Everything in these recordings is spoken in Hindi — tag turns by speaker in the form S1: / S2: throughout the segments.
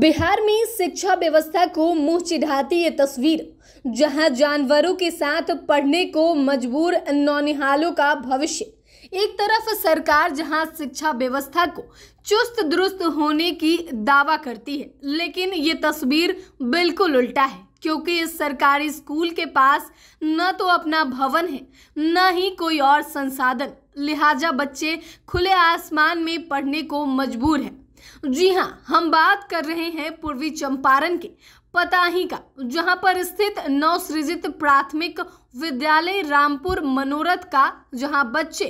S1: बिहार में शिक्षा व्यवस्था को मुंह चिढ़ाती ये तस्वीर जहां जानवरों के साथ पढ़ने को मजबूर नौनिहालों का भविष्य एक तरफ सरकार जहां शिक्षा व्यवस्था को चुस्त दुरुस्त होने की दावा करती है लेकिन ये तस्वीर बिल्कुल उल्टा है क्योंकि इस सरकारी स्कूल के पास न तो अपना भवन है न ही कोई और संसाधन लिहाजा बच्चे खुले आसमान में पढ़ने को मजबूर हैं जी हाँ हम बात कर रहे हैं पूर्वी चंपारण के पताही का जहाँ पर स्थित नव सृजित प्राथमिक विद्यालय रामपुर मनोरथ का जहाँ बच्चे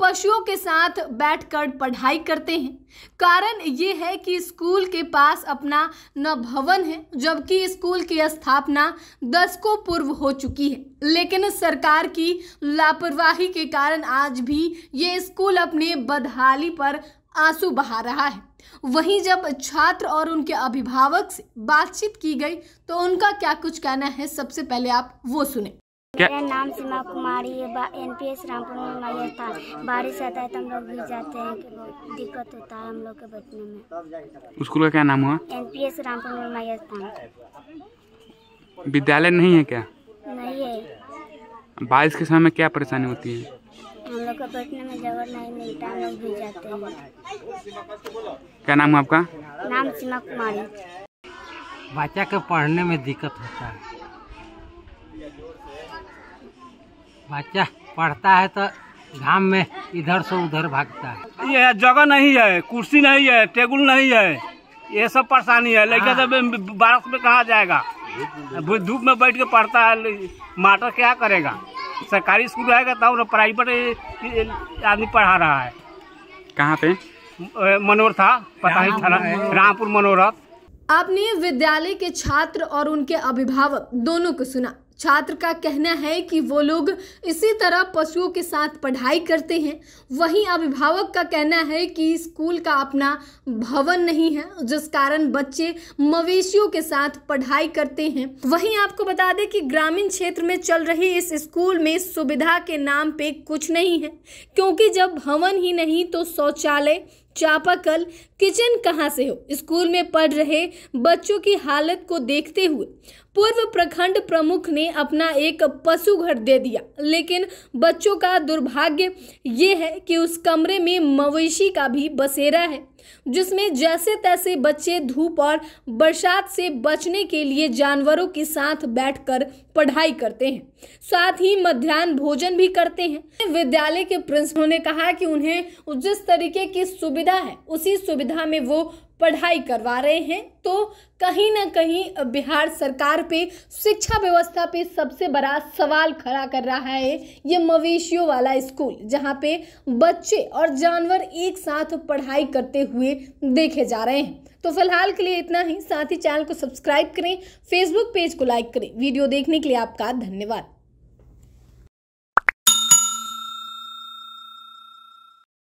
S1: पशुओं के साथ बैठकर पढ़ाई करते हैं कारण ये है कि स्कूल के पास अपना न भवन है जबकि स्कूल की स्थापना दशकों पूर्व हो चुकी है लेकिन सरकार की लापरवाही के कारण आज भी ये स्कूल अपने बदहाली पर आंसू बहा रहा है वहीं जब छात्र और उनके अभिभावक से बातचीत की गई तो उनका क्या कुछ कहना है सबसे पहले आप वो सुने मेरा नाम सीमा कुमारी है एन पी एस रामपुर में माया था बारिश आता है तो हम लोग भी जाते हैं दिक्कत होता है हम लोग के बैठने में स्कूल का क्या नाम हुआ एन पी एस रामपुर में माया था विद्यालय नहीं है क्या नहीं है बारिश के समय में क्या परेशानी होती है हम लोग को बैठने में जगह नहीं मिलता हम लोग भी जाते हैं क्या नाम है आपका
S2: नाम सीमा कुमारी
S1: बच्चा के पढ़ने में दिक्कत होता है बच्चा पढ़ता है तो घाम में इधर से उधर भागता है ये जगह नहीं है कुर्सी नहीं है टेबल नहीं है ये सब परेशानी है लेकिन हाँ। जब बारिश में कहा जाएगा धूप में बैठ के पढ़ता है मास्टर क्या करेगा सरकारी स्कूल रहेगा तब प्राइवेट आदमी पढ़ा रहा है कहाँ पे मनोहर था पता ही था रामपुर मनोरथ आपने विद्यालय के छात्र और उनके अभिभावक दोनों को सुना छात्र का कहना है कि वो लोग इसी तरह पशुओं के साथ पढ़ाई करते हैं वहीं अभिभावक का कहना है कि स्कूल का अपना भवन नहीं है जिस कारण बच्चे मवेशियों के साथ पढ़ाई करते हैं वहीं आपको बता दें कि ग्रामीण क्षेत्र में चल रही इस स्कूल में सुविधा के नाम पे कुछ नहीं है क्योंकि जब भवन ही नहीं तो शौचालय चापाकल किचन कहाँ से हो स्कूल में पढ़ रहे बच्चों की हालत को देखते हुए पूर्व प्रखंड प्रमुख ने अपना एक पशु घर दे दिया लेकिन बच्चों का दुर्भाग्य ये है कि उस कमरे में मवेशी का भी बसेरा है जिसमें जैसे तैसे बच्चे धूप और बरसात से बचने के लिए जानवरों के साथ बैठकर पढ़ाई करते हैं साथ ही मध्यान्ह भोजन भी करते हैं विद्यालय के प्रिंसिपल ने कहा कि उन्हें जिस तरीके की सुविधा है उसी सुविधा में वो पढ़ाई करवा रहे हैं तो कहीं ना कहीं बिहार सरकार पे शिक्षा व्यवस्था पे सबसे बड़ा सवाल खड़ा कर रहा है ये मवेशियों वाला स्कूल जहाँ पे बच्चे और जानवर एक साथ पढ़ाई करते हुए देखे जा रहे हैं तो फिलहाल के लिए इतना ही साथ ही चैनल को सब्सक्राइब करें फेसबुक पेज को लाइक करें वीडियो देखने के लिए आपका धन्यवाद